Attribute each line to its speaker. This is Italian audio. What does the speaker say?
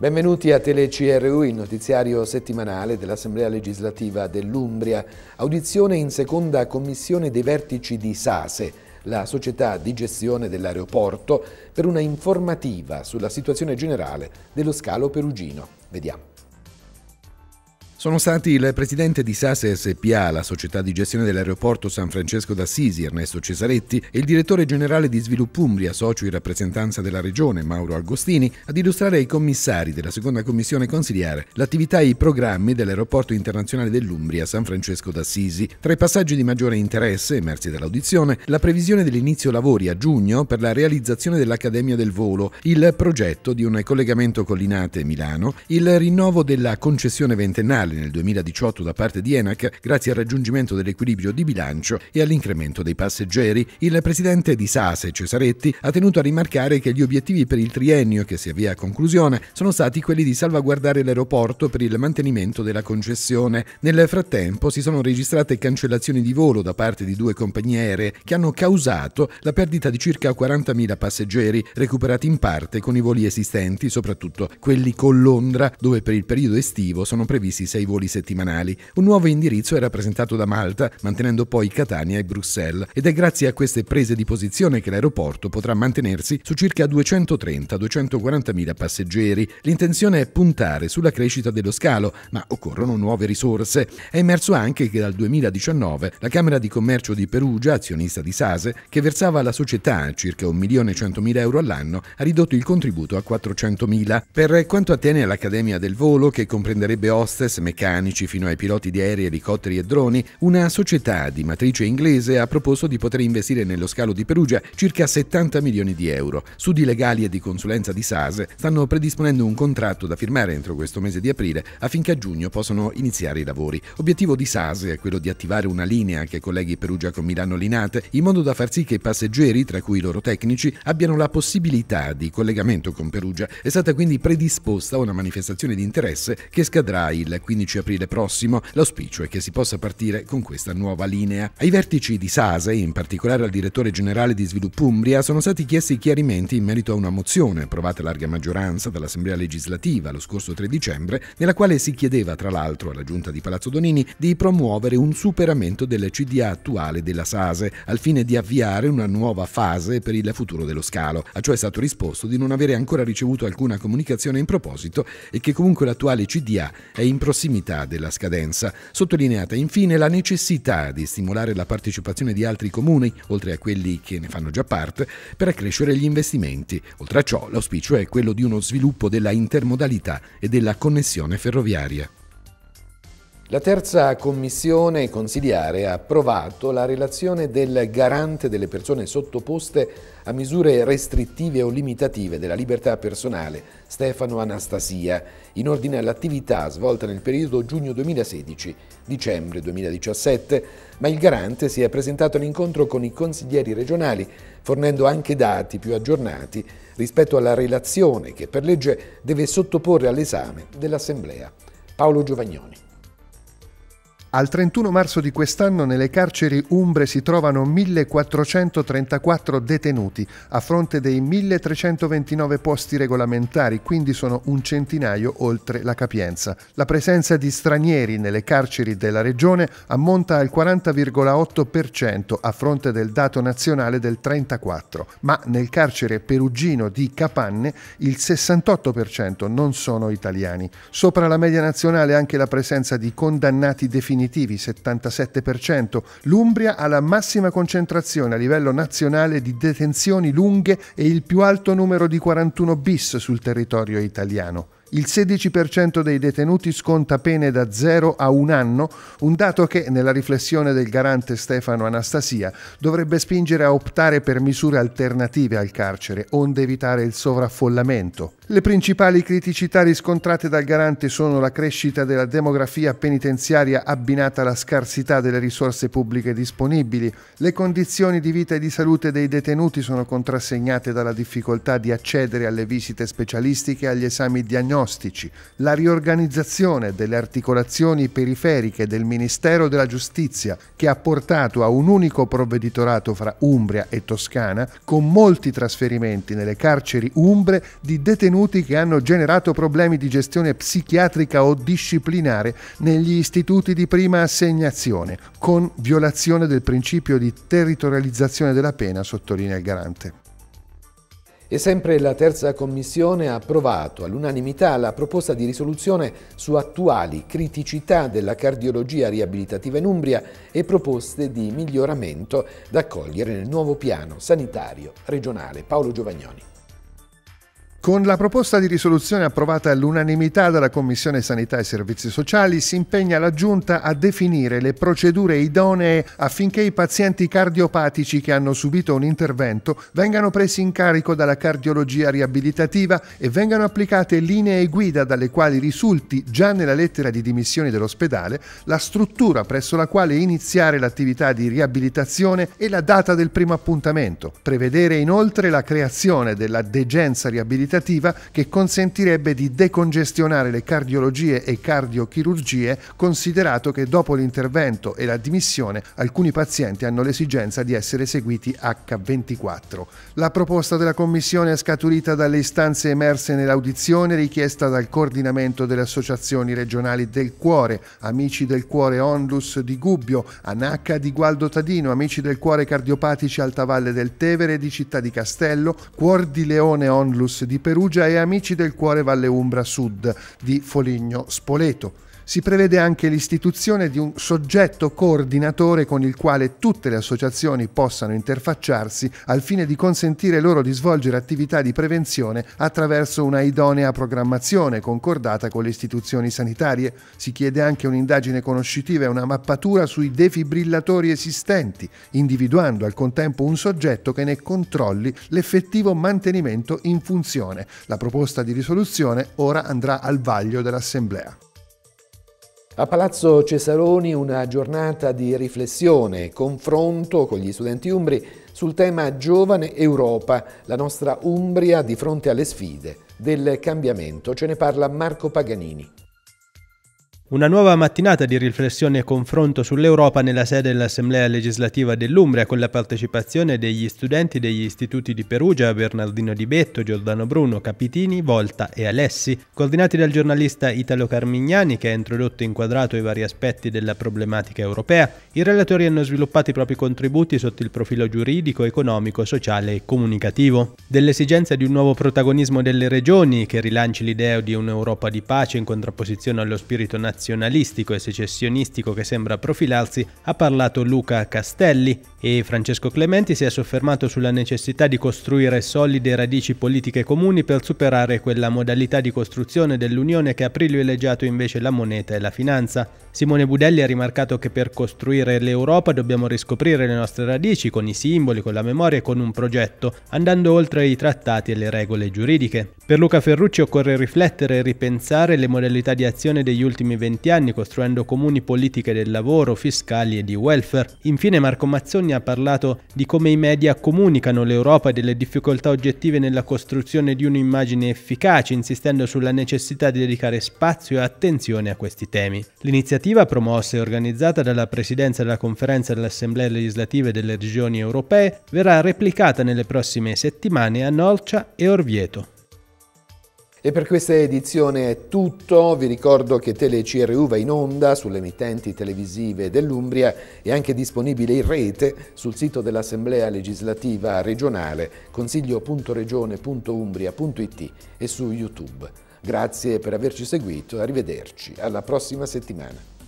Speaker 1: Benvenuti a TeleCRU, il notiziario settimanale dell'Assemblea legislativa dell'Umbria. Audizione in seconda commissione dei vertici di SASE, la società di gestione dell'aeroporto, per una informativa sulla situazione generale dello scalo perugino. Vediamo. Sono stati il presidente di SAS SPA, la società di gestione dell'aeroporto San Francesco d'Assisi, Ernesto Cesaretti, e il direttore generale di Sviluppo Umbria, socio in rappresentanza della regione, Mauro Agostini, ad illustrare ai commissari della seconda commissione consiliare l'attività e i programmi dell'aeroporto internazionale dell'Umbria San Francesco d'Assisi. Tra i passaggi di maggiore interesse emersi dall'audizione, la previsione dell'inizio lavori a giugno per la realizzazione dell'Accademia del Volo, il progetto di un collegamento collinate Milano, il rinnovo della concessione ventennale fiscale nel 2018 da parte di ENAC grazie al raggiungimento dell'equilibrio di bilancio e all'incremento dei passeggeri, il presidente di Sase, Cesaretti, ha tenuto a rimarcare che gli obiettivi per il triennio che si avvia a conclusione sono stati quelli di salvaguardare l'aeroporto per il mantenimento della concessione. Nel frattempo si sono registrate cancellazioni di volo da parte di due compagnie aeree che hanno causato la perdita di circa 40.000 passeggeri, recuperati in parte con i voli esistenti, soprattutto quelli con Londra, dove per il periodo estivo sono previsti 6.000 ai voli settimanali. Un nuovo indirizzo era presentato da Malta, mantenendo poi Catania e Bruxelles, ed è grazie a queste prese di posizione che l'aeroporto potrà mantenersi su circa 230-240 mila passeggeri. L'intenzione è puntare sulla crescita dello scalo, ma occorrono nuove risorse. È emerso anche che dal 2019 la Camera di Commercio di Perugia, azionista di Sase, che versava alla società circa milione 100 mila euro all'anno, ha ridotto il contributo a 400 mila. Per quanto attiene all'Accademia del Volo, che comprenderebbe hostess, meccanici fino ai piloti di aerei, elicotteri e droni, una società di matrice inglese ha proposto di poter investire nello scalo di Perugia circa 70 milioni di euro. Studi legali e di consulenza di SASE stanno predisponendo un contratto da firmare entro questo mese di aprile affinché a giugno possano iniziare i lavori. Obiettivo di SASE è quello di attivare una linea che colleghi Perugia con Milano Linate in modo da far sì che i passeggeri, tra cui i loro tecnici, abbiano la possibilità di collegamento con Perugia. È stata quindi predisposta una manifestazione di interesse che scadrà il 15 15 aprile prossimo, l'auspicio è che si possa partire con questa nuova linea. Ai vertici di Sase, in particolare al direttore generale di Sviluppo Umbria, sono stati chiesti chiarimenti in merito a una mozione approvata a larga maggioranza dall'Assemblea legislativa lo scorso 3 dicembre, nella quale si chiedeva tra l'altro alla giunta di Palazzo Donini di promuovere un superamento del CDA attuale della Sase al fine di avviare una nuova fase per il futuro dello scalo. A ciò è stato risposto di non avere ancora ricevuto alcuna comunicazione in proposito e che comunque l'attuale CDA è in prossimità prossimità della scadenza. Sottolineata infine la necessità di stimolare la partecipazione di altri comuni, oltre a quelli che ne fanno già parte, per accrescere gli investimenti. Oltre a ciò, l'auspicio è quello di uno sviluppo della intermodalità e della connessione ferroviaria. La terza commissione consiliare ha approvato la relazione del garante delle persone sottoposte a misure restrittive o limitative della libertà personale, Stefano Anastasia, in ordine all'attività svolta nel periodo giugno 2016-dicembre 2017, ma il garante si è presentato all'incontro con i consiglieri regionali, fornendo anche dati più aggiornati rispetto alla relazione che per legge deve sottoporre all'esame dell'Assemblea. Paolo Giovagnoni.
Speaker 2: Al 31 marzo di quest'anno nelle carceri umbre si trovano 1434 detenuti a fronte dei 1329 posti regolamentari, quindi sono un centinaio oltre la capienza. La presenza di stranieri nelle carceri della regione ammonta al 40,8% a fronte del dato nazionale del 34%, ma nel carcere perugino di Capanne il 68% non sono italiani. Sopra la media nazionale anche la presenza di condannati definiti definitivi 77%, l'Umbria ha la massima concentrazione a livello nazionale di detenzioni lunghe e il più alto numero di 41 bis sul territorio italiano. Il 16% dei detenuti sconta pene da 0 a un anno, un dato che, nella riflessione del garante Stefano Anastasia, dovrebbe spingere a optare per misure alternative al carcere, onde evitare il sovraffollamento. Le principali criticità riscontrate dal garante sono la crescita della demografia penitenziaria abbinata alla scarsità delle risorse pubbliche disponibili, le condizioni di vita e di salute dei detenuti sono contrassegnate dalla difficoltà di accedere alle visite specialistiche e agli esami diagnostici, la riorganizzazione delle articolazioni periferiche del Ministero della Giustizia che ha portato a un unico provveditorato fra Umbria e Toscana con molti trasferimenti nelle carceri umbre di detenuti detenuti che hanno generato problemi di gestione psichiatrica o disciplinare negli istituti di prima assegnazione, con violazione del principio di territorializzazione della pena, sottolinea il garante.
Speaker 1: E sempre la terza commissione ha approvato all'unanimità la proposta di risoluzione su attuali criticità della cardiologia riabilitativa in Umbria e proposte di miglioramento da accogliere nel nuovo piano sanitario regionale. Paolo Giovagnoni.
Speaker 2: Con la proposta di risoluzione approvata all'unanimità dalla Commissione Sanità e Servizi Sociali si impegna la Giunta a definire le procedure idonee affinché i pazienti cardiopatici che hanno subito un intervento vengano presi in carico dalla cardiologia riabilitativa e vengano applicate linee guida dalle quali risulti già nella lettera di dimissioni dell'ospedale la struttura presso la quale iniziare l'attività di riabilitazione e la data del primo appuntamento. Prevedere inoltre la creazione della degenza riabilitativa riabilitativa che consentirebbe di decongestionare le cardiologie e cardiochirurgie, considerato che dopo l'intervento e la dimissione alcuni pazienti hanno l'esigenza di essere seguiti H24. La proposta della Commissione è scaturita dalle istanze emerse nell'audizione richiesta dal coordinamento delle associazioni regionali del cuore, Amici del Cuore Onlus di Gubbio, Anacca di Gualdo Tadino, Amici del Cuore Cardiopatici Altavalle del Tevere di Città di Castello, Cuor di Leone Onlus di Perugia e Amici del Cuore Valle Umbra Sud di Foligno Spoleto. Si prevede anche l'istituzione di un soggetto coordinatore con il quale tutte le associazioni possano interfacciarsi al fine di consentire loro di svolgere attività di prevenzione attraverso una idonea programmazione concordata con le istituzioni sanitarie. Si chiede anche un'indagine conoscitiva e una mappatura sui defibrillatori esistenti, individuando al contempo un soggetto che ne controlli l'effettivo mantenimento in funzione. La proposta di risoluzione ora andrà al vaglio dell'Assemblea. A Palazzo Cesaroni una giornata di
Speaker 1: riflessione, confronto con gli studenti umbri sul tema Giovane Europa, la nostra Umbria di fronte alle sfide del cambiamento. Ce ne parla Marco Paganini.
Speaker 3: Una nuova mattinata di riflessione e confronto sull'Europa nella sede dell'Assemblea legislativa dell'Umbria con la partecipazione degli studenti degli istituti di Perugia, Bernardino Di Betto, Giordano Bruno, Capitini, Volta e Alessi, coordinati dal giornalista Italo Carmignani che ha introdotto e inquadrato i vari aspetti della problematica europea. I relatori hanno sviluppato i propri contributi sotto il profilo giuridico, economico, sociale e comunicativo. Dell'esigenza di un nuovo protagonismo delle regioni che rilanci l'idea di un'Europa di pace in contrapposizione allo spirito nazionale nazionalistico e secessionistico che sembra profilarsi ha parlato Luca Castelli, e Francesco Clementi si è soffermato sulla necessità di costruire solide radici politiche comuni per superare quella modalità di costruzione dell'Unione che ha privilegiato invece la moneta e la finanza. Simone Budelli ha rimarcato che per costruire l'Europa dobbiamo riscoprire le nostre radici con i simboli, con la memoria e con un progetto, andando oltre i trattati e le regole giuridiche. Per Luca Ferrucci occorre riflettere e ripensare le modalità di azione degli ultimi anni costruendo comuni politiche del lavoro, fiscali e di welfare. Infine Marco Mazzoni Salvini ha parlato di come i media comunicano l'Europa e delle difficoltà oggettive nella costruzione di un'immagine efficace, insistendo sulla necessità di dedicare spazio e attenzione a questi temi. L'iniziativa, promossa e organizzata dalla Presidenza della Conferenza dell'Assemblea legislative delle regioni europee, verrà replicata nelle prossime settimane a Norcia e Orvieto. E per questa edizione
Speaker 1: è tutto, vi ricordo che TeleCRU va in onda sulle emittenti televisive dell'Umbria e anche disponibile in rete sul sito dell'Assemblea legislativa regionale consiglio.regione.umbria.it e su YouTube. Grazie per averci seguito, arrivederci, alla prossima settimana.